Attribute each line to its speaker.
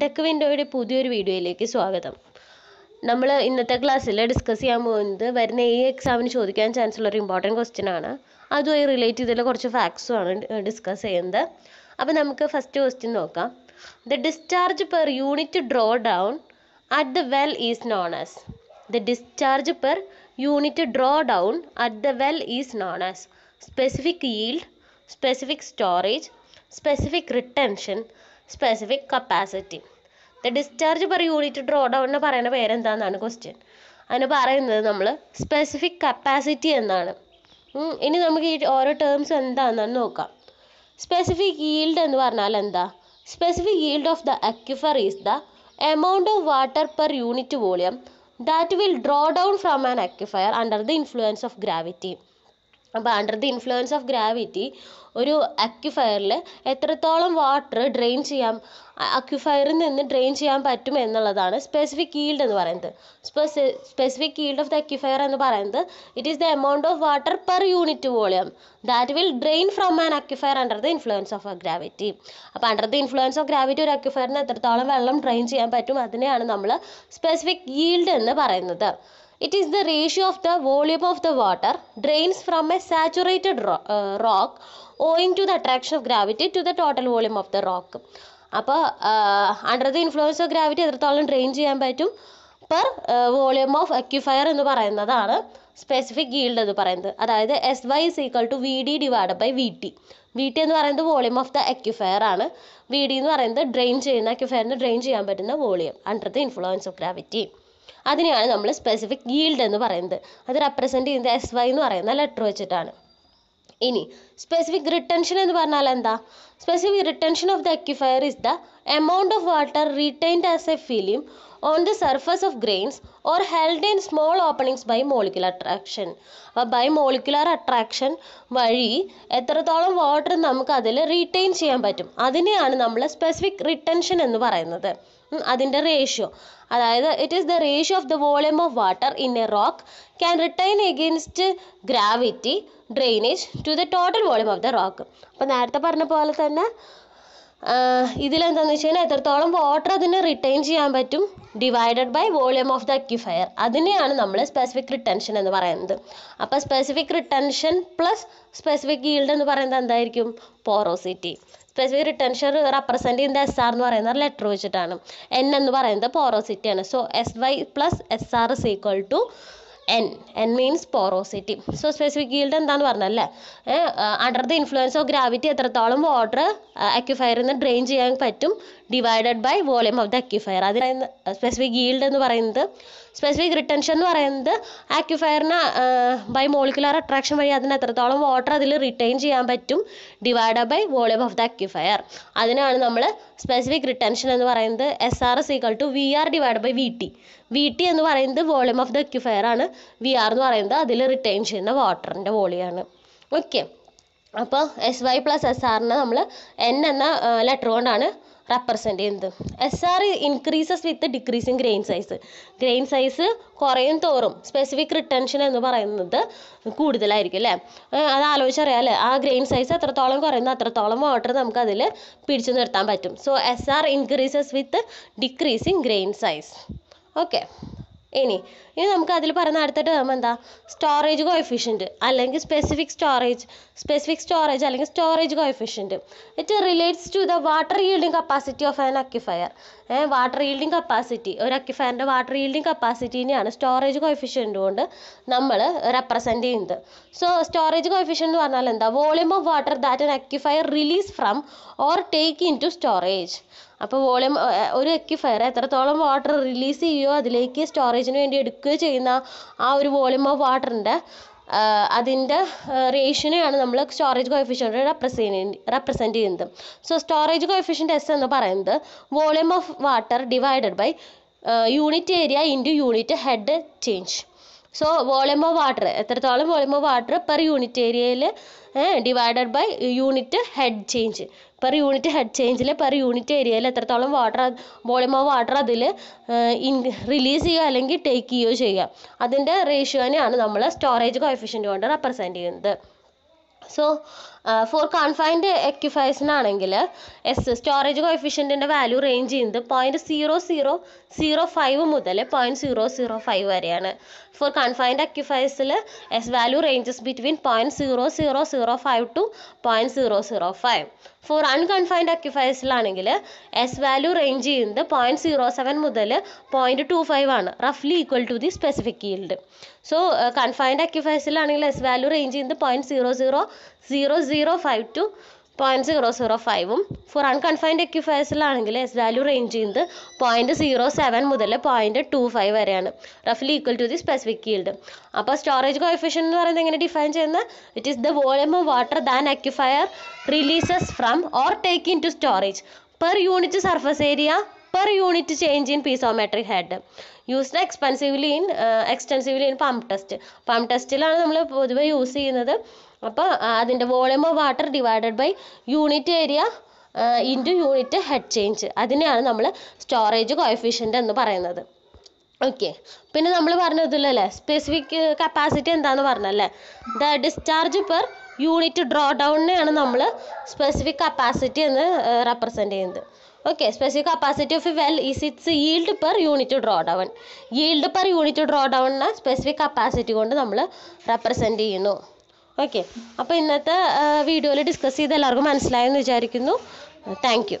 Speaker 1: tech വിൻഡോയുടെ പുതിയൊരു വീഡിയോയിലേക്ക് സ്വാഗതം നമ്മൾ ഇന്നത്തെ ക്ലാസ്സിൽ ഡിസ്കസ് ചെയ്യാൻ പോകുന്നത് വരുന്ന ഈ എക്സാമിന് ചോദിക്കാൻ ചാൻസ് ഉള്ള ഒരു ഇമ്പോർട്ടൻറ്റ് ക്വസ്റ്റ്യൻ ആണ് അതുമായി റിലേറ്റ് ചെയ്തുള്ള കുറച്ച് ഫാക്ട്സും ആണ് ഡിസ്കസ് ചെയ്യുന്നത് അപ്പോൾ നമുക്ക് ഫസ്റ്റ് ക്വസ്റ്റ്യൻ നോക്കാം the discharge per unit draw down at the well is known as the discharge per unit draw down at the well is known as specific yield specific storage specific retention specific capacity the discharge per unit draw ഡൗണിന് പറയുന്ന പേരെന്താണെന്നാണ് question അതിന് പറയുന്നത് നമ്മൾ specific capacity എന്നാണ് ഇനി നമുക്ക് ഈ ഓരോ ടേംസ് എന്താണെന്ന് നോക്കാം സ്പെസിഫിക് ഈൽഡ് എന്ന് പറഞ്ഞാൽ എന്താ specific yield of the aquifer is the amount of water per unit volume that will draw down from an aquifer under the influence of gravity അപ്പോൾ under the influence of gravity ഒരു അക്യുഫയറിൽ എത്രത്തോളം water drain ചെയ്യാം അക്യുഫയറിൽ നിന്ന് drain ചെയ്യാൻ പറ്റും എന്നുള്ളതാണ് specific yield എന്ന് പറയുന്നത് specific yield of the aquifer എന്ന് പറയുന്നത് it is the amount of water per unit volume that will drain from an aquifer under the influence of gravity അപ്പോൾ under the influence of gravity ഒരു അക്യുഫയറിന് എത്രത്തോളം വെള്ളം drain ചെയ്യാൻ പറ്റും അതിനെയാണ് നമ്മൾ സ്പെസിഫിക് ഈൽഡ് എന്ന് പറയുന്നത് it is the ratio of the volume of the water drains from a saturated rock owing to the attraction of gravity to the total volume of the rock അപ്പോൾ under the influence of gravity എത്രത്തോളം drain ചെയ്യാൻ പറ്റും per volume of aquifer എന്ന് പറയുന്നതാണ് specific ഗീൽഡ് എന്ന് പറയുന്നത് അതായത് S Y is equal to V D divide by V T V T എന്ന് പറയുന്നത് വോളിയം ഓഫ് ദ അക്യുഫയർ ആണ് വി ഡി എന്ന് പറയുന്നത് ഡ്രെയിൻ ചെയ്യുന്ന അക്യുഫയറിന് ഡ്രെയിൻ ചെയ്യാൻ പറ്റുന്ന volume under the influence of gravity അതിനെയാണ് നമ്മൾ സ്പെസിഫിക് ഗീൽഡ് എന്ന് പറയുന്നത് അത് റെപ്രസെൻറ്റ് ചെയ്യുന്നത് എസ് വൈ എന്ന് പറയുന്ന ലെറ്റർ വെച്ചിട്ടാണ് ഇനി സ്പെസിഫിക് റിട്ടൻഷൻ എന്ന് പറഞ്ഞാൽ എന്താ specific retention of the aquifer is the amount of water retained as a film on the surface of grains or held in small openings by molecular attraction അപ്പോൾ by molecular attraction വഴി എത്രത്തോളം water നമുക്ക് അതിൽ retain ചെയ്യാൻ പറ്റും അതിനെയാണ് നമ്മൾ specific retention എന്ന് പറയുന്നത് അതിൻ്റെ റേഷ്യോ അതായത് it is the ratio of the volume of water in a rock can return against gravity drainage to the total volume of the rock അപ്പോൾ നേരത്തെ പറഞ്ഞ പോലെ തന്നെ ഇതിലെന്താണെന്ന് വെച്ച് കഴിഞ്ഞാൽ എത്രത്തോളം വാട്ടർ അതിന് റിട്ടേൺ ചെയ്യാൻ പറ്റും divided by volume of the aquifer അതിനെയാണ് നമ്മൾ സ്പെസിഫിക് റിട്ടൻഷൻ എന്ന് പറയുന്നത് അപ്പോൾ specific retention plus specific yield എന്ന് പറയുന്നത് എന്തായിരിക്കും പോറോസിറ്റി സ്പെസിഫിക് റിട്ടൻഷൻ റെപ്രസെൻറ്റ് ചെയ്യുന്ന എസ് ആർ എന്ന് പറയുന്ന ലെറ്റർ വെച്ചിട്ടാണ് എൻ എന്ന് പറയുന്നത് പോറോസിറ്റിയാണ് so S Y plus S R is equal to N N means porosity so specific yield എന്താന്ന് പറഞ്ഞല്ലേ under the influence of gravity എത്രത്തോളം വാട്ടർ അക്യുഫയറിൽ നിന്ന് ഡ്രെയിൻ ചെയ്യാൻ പറ്റും divided by volume of the aquifer അത് സ്പെസിഫിക് ഈൽഡ് എന്ന് പറയുന്നത് സ്പെസിഫിക് റിട്ടൻഷൻ എന്ന് പറയുന്നത് ആക്യുഫയറിന് ബൈ മോളിക്കുലർ അട്രാക്ഷൻ വഴി അതിന് എത്രത്തോളം വാട്ടർ അതിൽ റിട്ടൈൻ ചെയ്യാൻ പറ്റും divide by volume of the aquifer അതിനാണ് നമ്മൾ സ്പെസിഫിക് റിട്ടൻഷൻ എന്ന് പറയുന്നത് S R S equal to V R divide by V T V T എന്ന് പറയുന്നത് വോളിയം ഓഫ് ദ അക്യുഫയർ ആണ് വി ആർ എന്ന് പറയുന്നത് അതിൽ റിട്ടൈൻ ചെയ്യുന്ന വാട്ടറിൻ്റെ വോളിയാണ് ഓക്കെ അപ്പോൾ എസ് വൈ പ്ലസ് എസ് ആറിനെ നമ്മൾ എൻ എന്ന ലെറ്റർ കൊണ്ടാണ് റെപ്രസെൻ്റ് ചെയ്യുന്നത് S R increases with decreasing grain size grain size കുറയും തോറും സ്പെസിഫിക് റിട്ടൻഷൻ എന്ന് പറയുന്നത് കൂടുതലായിരിക്കും അല്ലേ അത് ആലോചിച്ചറിയാം അല്ലേ ആ ഗ്രെയിൻ സൈസ് എത്രത്തോളം കുറയുന്നു അത്രത്തോളം വാട്ടർ നമുക്ക് അതിൽ പിടിച്ചു നിർത്താൻ പറ്റും so S R increases with decreasing grain size okay ഇനി ഇനി നമുക്ക് അതിൽ പറഞ്ഞ അടുത്ത ടേം എന്താ സ്റ്റോറേജ് കോഎഫിഷ്യൻറ്റ് അല്ലെങ്കിൽ സ്പെസിഫിക് സ്റ്റോറേജ് സ്പെസിഫിക് സ്റ്റോറേജ് അല്ലെങ്കിൽ storage coefficient it relates to the water yielding capacity of an aquifer water yielding capacity ഒരു അക്യുഫയറിൻ്റെ വാട്ടർ ഈൽഡിങ് കപ്പാസിറ്റീനെയാണ് സ്റ്റോറേജ് കോഎഫിഷ്യൻ്റ് കൊണ്ട് നമ്മൾ റെപ്രസെൻ്റ് ചെയ്യുന്നത് സോ സ്റ്റോറേജ് കോഎഫിഷ്യൻ്റ് എന്ന് പറഞ്ഞാൽ എന്താ volume of water that an aquifer release from or take into storage അപ്പോൾ വോളിയം ഒരു എക്യുഫയർ എത്രത്തോളം വാട്ടർ റിലീസ് ചെയ്യുകയോ അതിലേക്ക് സ്റ്റോറേജിന് വേണ്ടി എടുക്കുകയോ ചെയ്യുന്ന ആ ഒരു വോളിയം ഓഫ് വാട്ടറിൻ്റെ അതിൻ്റെ റേഷ്യനെയാണ് നമ്മൾ സ്റ്റോറേജ് കോയഫിഷ്യൻ്റ് റെപ്രസെൻറ്റ് റെപ്രസെൻറ്റ് ചെയ്യുന്നത് സോ സ്റ്റോറേജ് കോഫിഷ്യൻ്റ് എസ് എന്ന് പറയുന്നത് volume of water divided by unit area into unit head change so volume of water എത്രത്തോളം volume of water per unit ഏരിയയിൽ divided by unit head change per unit head ചേഞ്ചിൽ per unit ഏരിയയിൽ എത്രത്തോളം water volume of water അതിൽ in release ചെയ്യുക അല്ലെങ്കിൽ take ചെയ്യുകയോ ചെയ്യുക അതിൻ്റെ റേഷ്യോനെയാണ് നമ്മൾ സ്റ്റോറേജ് കോഫിഷ്യൻ്റ് കൊണ്ട് റെപ്രസെൻറ്റ് ചെയ്യുന്നത് സോ ഫോർ കൺഫൈൻഡ് എക്യുഫൈസിനാണെങ്കിൽ എസ് സ്റ്റോറേജ് കോഫിഷ്യൻറ്റിൻ്റെ വാല്യൂ റേഞ്ച് ചെയ്യുന്നത് point zero zero zero five മുതൽ പോയിൻറ്റ് സീറോ സീറോ ഫൈവ് വരെയാണ് ഫോർ കൺഫൈൻഡ് എക്യുഫൈസിൽ S value ranges between point zero zero zero five to point zero zero five for unconfined അക്യുഫയേഴ്സിലാണെങ്കിൽ S value range ചെയ്യുന്നത് point zero seven മുതൽ point two five ആണ് റഫ്ലി equal to the specific yield so confined അക്യുഫയേഴ്സിലാണെങ്കിൽ S value range ചെയ്യുന്നത് point zero zero zero zero five to point zero zero ഫൈവും for unconfined എക്യുഫയസിലാണെങ്കിൽ S value range ചെയ്യുന്നത് point zero seven മുതൽ point two five വരെയാണ് റഫ്ലി equal to the specific yield അപ്പോൾ storage coefficient എന്ന് പറയുന്നത് എങ്ങനെ ഡിഫൈൻ ചെയ്യുന്നത് it is the volume of water that an aquifer releases from or take into storage per unit surface area per unit change in piezometric head used expensively in extensively in pump test pump ടെസ്റ്റിലാണ് നമ്മൾ പൊതുവെ use ചെയ്യുന്നത് അപ്പോൾ അതിൻ്റെ volume of water divided by unit area into unit head change അതിനെയാണ് നമ്മൾ storage coefficient എന്ന് പറയുന്നത് okay പിന്നെ നമ്മൾ പറഞ്ഞതില്ലല്ലേ സ്പെസിഫിക് കപ്പാസിറ്റി എന്താണെന്ന് പറഞ്ഞല്ലേ the discharge per unit draw ഡൗണിനെയാണ് നമ്മൾ സ്പെസിഫിക് കപ്പാസിറ്റി എന്ന് റെപ്രസെൻ്റ് ചെയ്യുന്നത് okay specific capacity of well is its yield per unit draw down yield per unit draw ഡൗണിന് സ്പെസിഫിക് കപ്പാസിറ്റി കൊണ്ട് നമ്മൾ റെപ്രസെൻറ്റ് ചെയ്യുന്നു ഓക്കെ അപ്പോൾ ഇന്നത്തെ വീഡിയോയിൽ ഡിസ്കസ് ചെയ്ത് എല്ലാവർക്കും മനസ്സിലായെന്ന് വിചാരിക്കുന്നു താങ്ക്